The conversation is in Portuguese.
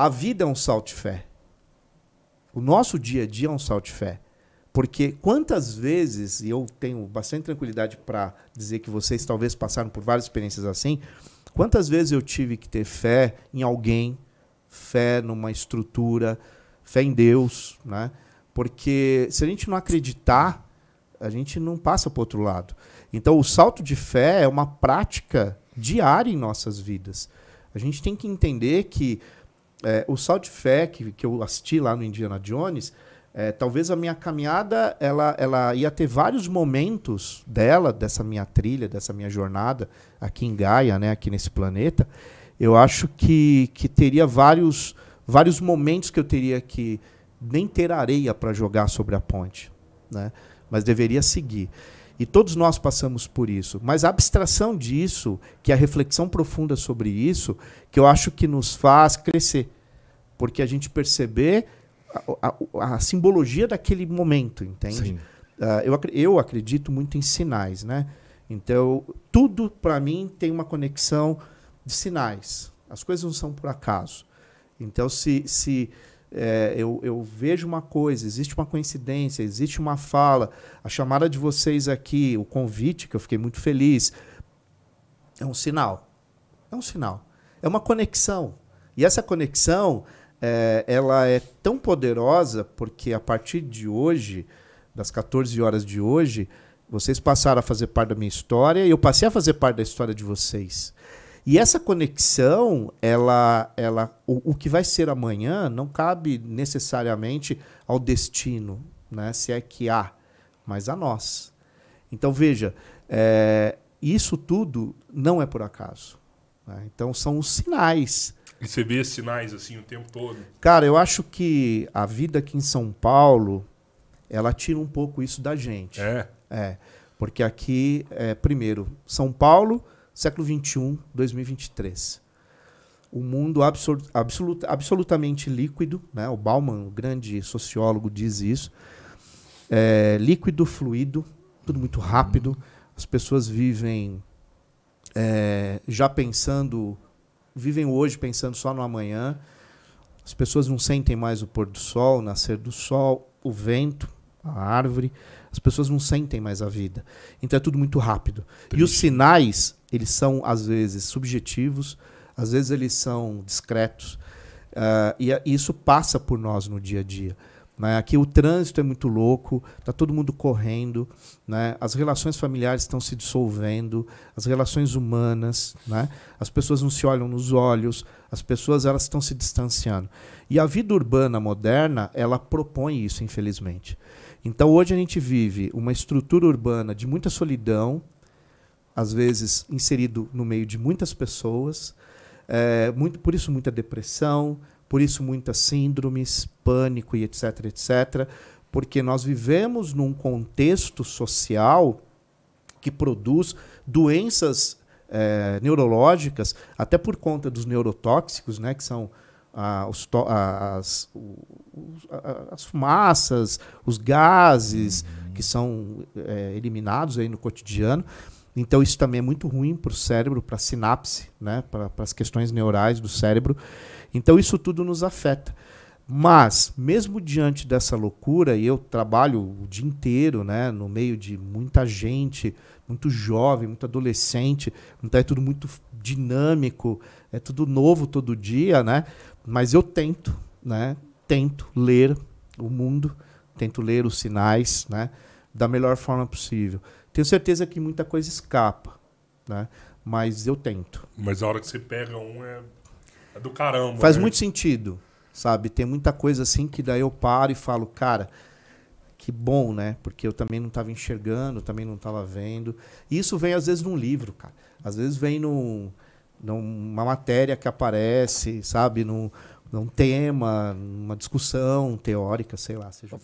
A vida é um salto de fé. O nosso dia a dia é um salto de fé. Porque quantas vezes, e eu tenho bastante tranquilidade para dizer que vocês talvez passaram por várias experiências assim, quantas vezes eu tive que ter fé em alguém, fé numa estrutura, fé em Deus, né? Porque se a gente não acreditar, a gente não passa para outro lado. Então o salto de fé é uma prática diária em nossas vidas. A gente tem que entender que é, o Salt Fact, que eu assisti lá no Indiana Jones, é, talvez a minha caminhada ela, ela ia ter vários momentos dela, dessa minha trilha, dessa minha jornada aqui em Gaia, né, aqui nesse planeta. Eu acho que, que teria vários, vários momentos que eu teria que nem ter areia para jogar sobre a ponte, né? mas deveria seguir. E todos nós passamos por isso. Mas a abstração disso, que é a reflexão profunda sobre isso, que eu acho que nos faz crescer porque a gente perceber a, a, a simbologia daquele momento, entende? Uh, eu, eu acredito muito em sinais, né? Então, tudo para mim tem uma conexão de sinais. As coisas não são por acaso. Então, se, se é, eu, eu, vejo uma coisa, existe uma coincidência, existe uma fala, a chamada de vocês aqui, o convite, que eu fiquei muito feliz, é um sinal. É um sinal. É uma conexão. E essa conexão é, ela é tão poderosa porque a partir de hoje, das 14 horas de hoje, vocês passaram a fazer parte da minha história e eu passei a fazer parte da história de vocês. E essa conexão, ela, ela, o, o que vai ser amanhã não cabe necessariamente ao destino, né? se é que há, mas a nós. Então veja, é, isso tudo não é por acaso. Né? Então são os sinais e você vê sinais assim o tempo todo? Cara, eu acho que a vida aqui em São Paulo, ela tira um pouco isso da gente. É. É. Porque aqui, é, primeiro, São Paulo, século XXI, 2023. O mundo absor- absolut- absolutamente líquido, né? o Bauman, o grande sociólogo, diz isso. É, líquido, fluido, tudo muito rápido. As pessoas vivem é, já pensando vivem hoje pensando só no amanhã. As pessoas não sentem mais o pôr do sol, o nascer do sol, o vento, a árvore. As pessoas não sentem mais a vida. Então é tudo muito rápido. Triste. E os sinais, eles são às vezes subjetivos, às vezes eles são discretos. Uh, e, e isso passa por nós no dia a dia. Né? Aqui o trânsito é muito louco, está todo mundo correndo, né? as relações familiares estão se dissolvendo, as relações humanas, né? as pessoas não se olham nos olhos, as pessoas elas estão se distanciando. E a vida urbana moderna ela propõe isso, infelizmente. Então hoje a gente vive uma estrutura urbana de muita solidão, às vezes inserido no meio de muitas pessoas, é, muito, por isso muita depressão, por isso, muitas síndromes, pânico e etc, etc, porque nós vivemos num contexto social que produz doenças é, neurológicas, até por conta dos neurotóxicos, né, que são ah, as, as, fumaças, os gases uhum. que são é, eliminados aí no cotidiano. Então, isso também é muito ruim para o cérebro, para a sinapse, né? para as questões neurais do cérebro. Então, isso tudo nos afeta. Mas, mesmo diante dessa loucura, e eu trabalho o dia inteiro né, no meio de muita gente, muito jovem, muito adolescente, então é tudo muito dinâmico, é tudo novo todo dia, né? Mas eu tento, né? Tento ler o mundo, tento ler os sinais, né? Da melhor forma possível. Tenho certeza que muita coisa escapa, né? Mas eu tento. Mas a hora que você pega um é, é do caramba. Faz né? muito sentido, sabe? Tem muita coisa assim que daí eu paro e falo, cara, que bom, né? Porque eu também não estava enxergando, também não estava vendo. E isso vem às vezes num livro, cara. Às vezes vem numa matéria que aparece, sabe? Num, num tema, numa discussão teórica, sei lá. Seja...